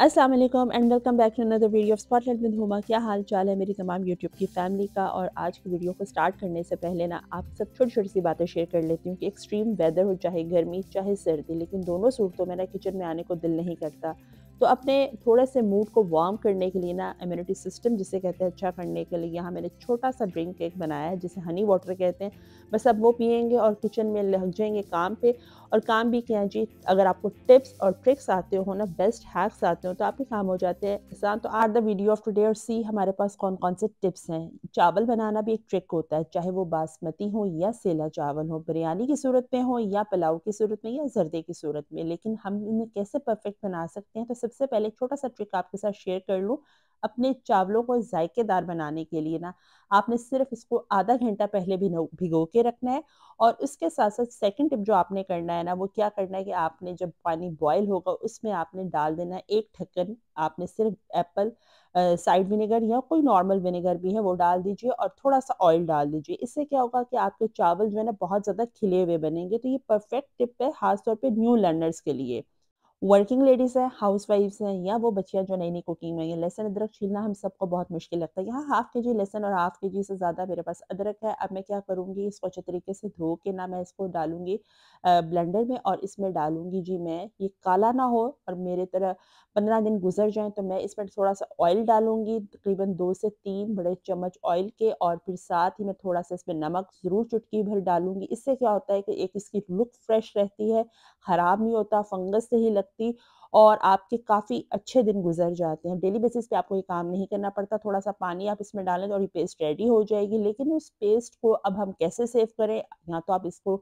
अस्सलाम वालेकुम and welcome back to another video of spotlight with Huma क्या हाल चाल है मेरी तमाम यूट्यूब की फैमिली का और आज की वीडियो को स्टार्ट करने से पहले ना आप सब छोटी छोटी सी बातें शेयर कर लेती हूँ कि एक्सट्रीम वेदर हो चाहे गर्मी चाहे सर्दी लेकिन दोनों सूरतों में ना किचन में आने को दिल नहीं करता तो अपने थोड़े से मूड को वार्म करने के लिए ना इम्यूनिटी सिस्टम जिसे कहते हैं अच्छा करने के लिए यहाँ मैंने छोटा सा ड्रिंक केक बनाया है जिसे हनी वाटर कहते हैं बस अब वो पियेंगे और किचन में लग जाएंगे काम पे और काम भी किया जी अगर आपको टिप्स और ट्रिक्स आते हो ना बेस्ट हैक्स आते हो तो आपके काम हो जाते हैं इंसान तो are the video of today और सी हमारे पास कौन कौन से टिप्स हैं चावल बनाना भी एक ट्रिक होता है चाहे वो बासमती हो या सेला चावल हो बिरयानी की सूरत में हो या पुलाव की सूरत में या जर्दे की सूरत में लेकिन हम इन्हें कैसे परफेक्ट बना सकते हैं तो सब सबसे पहले एक छोटा सा ट्रिक आपके साथ शेयर कर लूँ अपने चावलों को जायकेदार बनाने के लिए ना आपने सिर्फ इसको आधा घंटा पहले भी भिगो के रखना है और उसके साथ साथ सेकंड टिप जो आपने करना है ना वो क्या करना है कि आपने जब पानी बॉयल होगा उसमें आपने डाल देना है एक ढक्कन आपने सिर्फ एप्पल साइड विनेगर या कोई नॉर्मल विनेगर भी है वो डाल दीजिए और थोड़ा सा ऑयल डाल दीजिए इससे क्या होगा कि आपके चावल जो है ना बहुत ज़्यादा खिले हुए बनेंगे तो ये परफेक्ट टिप है खासतौर पर न्यू लर्नर्स के लिए वर्किंग लेडीज़ हैं हाउस वाइफ्स हैं या वो बच्चियाँ जो नई नई कुकिंग में लहसन अदरक छीलना हम सबको बहुत मुश्किल लगता है यहाँ हाफ के जी लहसन और हाफ के जी से ज़्यादा मेरे पास अदरक है अब मैं क्या करूँगी इसको अच्छे तरीके से धो के ना मैं इसको डालूँगी ब्लेंडर में और इसमें डालूँगी जी मैं ये काला ना हो और मेरे तरह पंद्रह दिन गुजर जाए तो मैं इसमें थोड़ा सा ऑयल डालूँगी तकरीबन दो से तीन बड़े चम्मच ऑयल के और फिर साथ ही मैं थोड़ा सा इसमें नमक ज़रूर चुटकी भर डालूँगी इससे क्या होता है कि एक इसकी लुक फ्रेश रहती है ख़राब नहीं होता फंगस से ही लगता सकती और आपके काफ़ी अच्छे दिन गुजर जाते हैं डेली बेसिस पे आपको ये काम नहीं करना पड़ता थोड़ा सा पानी आप इसमें डालें और तो ये पेस्ट रेडी हो जाएगी लेकिन उस पेस्ट को अब हम कैसे सेव करें या तो आप इसको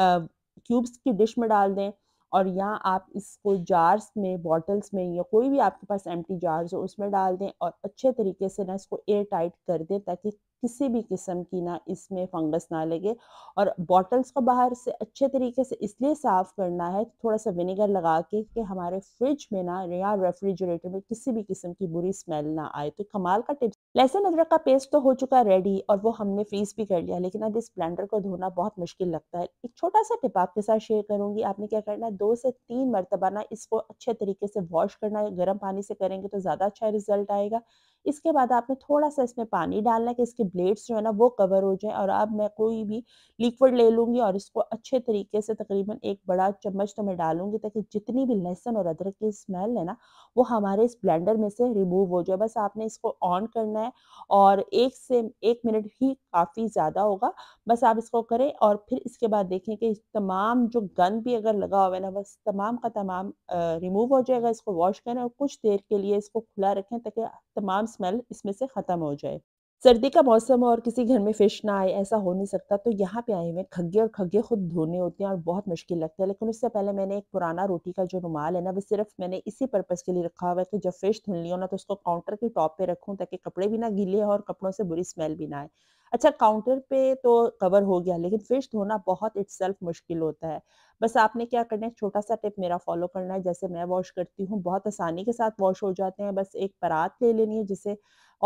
क्यूब्स की डिश में डाल दें और या आप इसको जार्स में बॉटल्स में या कोई भी आपके पास एम्प्टी जार्स हो उसमें डाल दें और अच्छे तरीके से ना इसको एयर टाइट कर दें ताकि किसी भी किस्म की ना इसमें फंगस ना लगे और बॉटल्स को बाहर से अच्छे तरीके से इसलिए साफ़ करना है थोड़ा सा विनेगर लगा के कि हमारे फ्रिज में ना या रेफ्रिजरेटर में किसी भी किस्म की बुरी स्मेल ना आए तो कमाल का टिप्स लहसुन अदरक का पेस्ट तो हो चुका रेडी और वो हमने फ्रीज भी कर लिया लेकिन अब इस ब्लेंडर को धोना बहुत मुश्किल लगता है एक छोटा सा टिप आपके साथ शेयर करूंगी आपने क्या करना है दो से तीन मरतबा ना इसको अच्छे तरीके से वॉश करना है गर्म पानी से करेंगे तो ज़्यादा अच्छा रिजल्ट आएगा इसके बाद आपने थोड़ा सा इसमें पानी डालना है कि इसके ब्लेड्स जो है ना वो कवर हो जाए और अब मैं कोई भी लिक्विड ले लूँगी और इसको अच्छे तरीके से तकरीबन एक बड़ा चम्मच तो मैं डालूंगी ताकि जितनी भी लहसुन और अदरक की स्मेल है ना वो हमारे इस ब्लेंडर में से रिमूव हो जाए बस आपने इसको ऑन करना है और एक से एक मिनट ही काफ़ी ज़्यादा होगा बस आप इसको करें और फिर इसके बाद देखें कि तमाम जो गंद भी अगर लगा हुआ है ना बस तमाम का तमाम रिमूव हो जाएगा इसको वॉश करें और कुछ देर के लिए इसको खुला रखें ताकि तमाम स्मेल इसमें से ख़त्म हो जाए सर्दी का मौसम और किसी घर में फिश ना आए ऐसा हो नहीं सकता तो यहाँ पे आए हुए खग्गे और खग्गे खुद धोने होते हैं और बहुत मुश्किल लगता है लेकिन उससे पहले मैंने एक पुराना रोटी का जो रुमाल है ना वो सिर्फ मैंने इसी पर्पज़ के लिए रखा हुआ है कि जब फिश धुल ली हो ना तो उसको काउंटर के टॉप पे रखूँ ताकि कपड़े भी ना गीले हो और कपड़ों से बुरी स्मेल भी ना आए अच्छा काउंटर पे तो कवर हो गया लेकिन फिश धोना बहुत इट मुश्किल होता है बस आपने क्या करना है छोटा सा टिप मेरा फॉलो करना है जैसे मैं वॉश करती हूँ बहुत आसानी के साथ वॉश हो जाते हैं बस एक परात ले लेनी है जिसे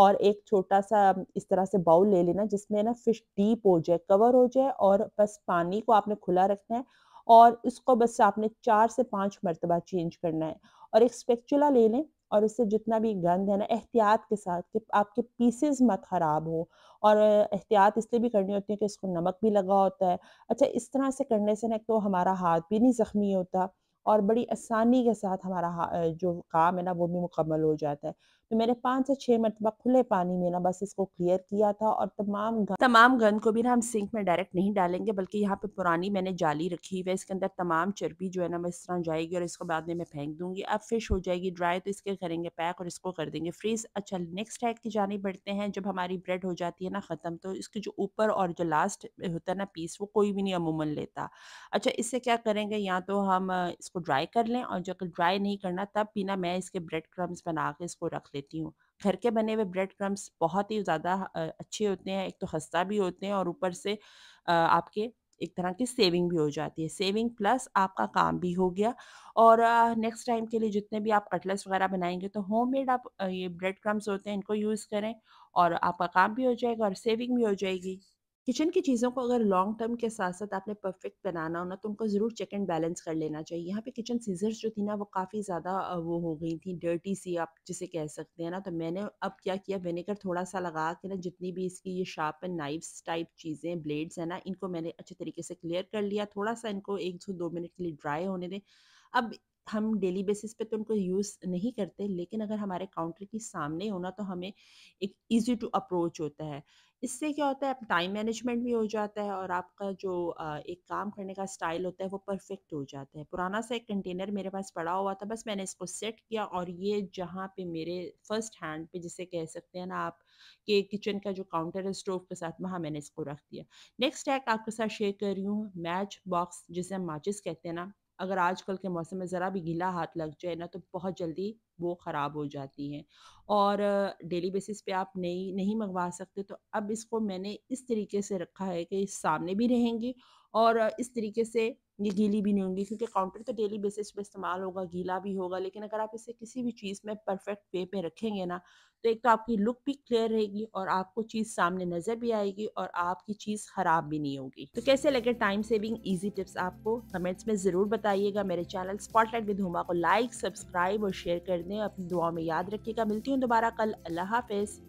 और एक छोटा सा इस तरह से बाउल ले लेना जिसमें ना फिश डीप हो जाए कवर हो जाए और बस पानी को आपने खुला रखना है और इसको बस आपने चार से पाँच मरतबा चेंज करना है और एक स्पेक्चुला ले लें और उससे जितना भी गंद है ना एहतियात के साथ कि आपके पीसेस मत ख़राब हो और एहतियात इसलिए भी करनी होती है कि इसको नमक भी लगा होता है अच्छा इस तरह से करने से ना तो हमारा हाथ भी नहीं ज़ख्मी होता और बड़ी आसानी के साथ हमारा जो काम है ना वो भी मुकम्मल हो जाता है तो मैंने पाँच से छः मरतबा खुले पानी में ना बस इसको क्लियर किया था और तमाम गन, तमाम गंद को भी ना हम सिंक में डायरेक्ट नहीं डालेंगे बल्कि यहाँ पे पुरानी मैंने जाली रखी हुई है इसके अंदर तमाम चर्बी जो है ना मैं इस तरह जाएगी और इसको बाद में मैं फेंक दूंगी अब फिश हो जाएगी ड्राई तो इसके करेंगे पैक और इसको कर देंगे फ्रीज अच्छा नेक्स्ट टाइप की जानी बढ़ते हैं जब हमारी ब्रेड हो जाती है ना ख़त्म तो इसके जो ऊपर और जो लास्ट होता है ना पीस वो कोई भी नहीं अमूमन लेता अच्छा इससे क्या करेंगे या तो हम इसको ड्राई कर लें और जब ड्राई नहीं करना तब भी ना मैं इसके ब्रेड क्रम्स बना के इसको रख लें देती हूँ घर के बने हुए ब्रेड क्रम्स बहुत ही ज़्यादा अच्छे होते हैं एक तो खस्ता भी होते हैं और ऊपर से आपके एक तरह की सेविंग भी हो जाती है सेविंग प्लस आपका काम भी हो गया और नेक्स्ट टाइम के लिए जितने भी आप कटलेट्स वगैरह बनाएंगे तो होम मेड आप ये ब्रेड क्रम्स होते हैं इनको यूज़ करें और आपका काम भी हो जाएगा और सेविंग भी हो जाएगी किचन की चीज़ों को अगर लॉन्ग टर्म के साथ साथ आपने परफेक्ट बनाना होना तो उनको ज़रूर चेक एंड बैलेंस कर लेना चाहिए यहाँ पे किचन सीजर्स जो थी ना वो काफ़ी ज़्यादा वो हो गई थी डर्टी सी आप जिसे कह सकते हैं ना तो मैंने अब क्या किया विनेगर थोड़ा सा लगा के ना जितनी भी इसकी ये शार्प एंड नाइफ्स टाइप चीज़ें ब्लेड्स हैं ना इनको मैंने अच्छे तरीके से क्लियर कर लिया थोड़ा सा इनको एक से दो मिनट के लिए ड्राई होने दें अब हम डेली बेसिस पे तो उनको यूज़ नहीं करते लेकिन अगर हमारे काउंटर के सामने होना तो हमें एक इजी टू अप्रोच होता है इससे क्या होता है टाइम मैनेजमेंट भी हो जाता है और आपका जो एक काम करने का स्टाइल होता है वो परफेक्ट हो जाता है पुराना सा एक कंटेनर मेरे पास पड़ा हुआ था बस मैंने इसको सेट किया और ये जहाँ पे मेरे फर्स्ट हैंड पे जिसे कह सकते हैं ना आप कि किचन का जो काउंटर है स्टोव के साथ वहाँ मैंने इसको रख दिया नेक्स्ट टैक आपके साथ शेयर कर रही हूँ मैच बॉक्स जिसे हम माचिस कहते हैं ना अगर आजकल के मौसम में ज़रा भी गीला हाथ लग जाए ना तो बहुत जल्दी वो ख़राब हो जाती हैं और डेली बेसिस पे आप नई नहीं मंगवा सकते तो अब इसको मैंने इस तरीके से रखा है कि सामने भी रहेंगी और इस तरीके से ये गीली भी नहीं होंगी क्योंकि काउंटर तो डेली बेसिस पे इस्तेमाल होगा गीला भी होगा लेकिन अगर आप इसे किसी भी चीज़ में परफेक्ट वे पे रखेंगे ना तो एक तो आपकी लुक भी क्लियर रहेगी और आपको चीज़ सामने नज़र भी आएगी और आपकी चीज़ ख़राब भी नहीं होगी तो कैसे लगे टाइम सेविंग ईजी टिप्स आपको कमेंट्स में ज़रूर बताइएगा मेरे चैनल स्पॉटलाइट विद हुमा को लाइक सब्सक्राइब और शेयर कर दें अपनी दुआ में याद रखिएगा मिलती हूँ दोबारा कल अल्लाह हाफिज़